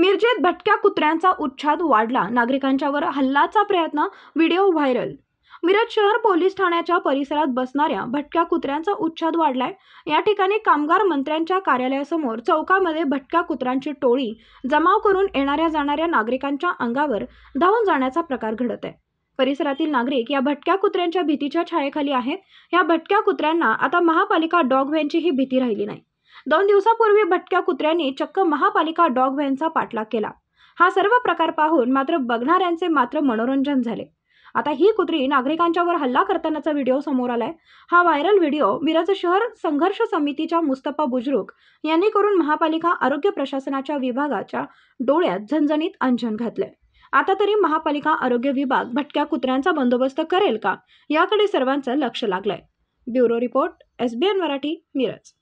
मिरजेत भटक्या कुत्र्यांचा उच्छाद वाढला नागरिकांच्यावर हल्लाचा प्रयत्न व्हिडिओ व्हायरल मिरज शहर पोलीस ठाण्याच्या परिसरात बसणाऱ्या भटक्या कुत्र्यांचा उच्छाद वाढलाय या ठिकाणी कामगार मंत्र्यांच्या कार्यालयासमोर चौकामध्ये भटक्या कुत्र्यांची टोळी जमाव करून येणाऱ्या जाणाऱ्या नागरिकांच्या अंगावर धावून जाण्याचा प्रकार घडत आहे परिसरातील नागरिक या भटक्या कुत्र्यांच्या भीतीच्या छायेखाली आहेत या भटक्या कुत्र्यांना आता महापालिका डॉग व्हॅनची ही भीती राहिली नाही दोन दिवसापूर्वी भटक्या कुत्र्यांनी चक्क महापालिका डॉग व्हॅनचा पाठलाग केला हा सर्व प्रकार पाहून मात्र बघणाऱ्यांचे मात्र मनोरंजन झाले आता ही कुत्री नागरिकांच्यावर हल्ला करतानाचा व्हिडिओ समोर आलाय हा व्हायरल व्हिडिओ मिरज शहर संघर्ष समितीच्या मुस्तफा बुजरुक यांनी करून महापालिका आरोग्य प्रशासनाच्या विभागाच्या डोळ्यात झणझणीत अंजन घातले आता तरी महापालिका आरोग्य विभाग भटक्या कुत्र्यांचा बंदोबस्त करेल का याकडे सर्वांचं लक्ष लागलंय bureau report SBN Marathi Miraj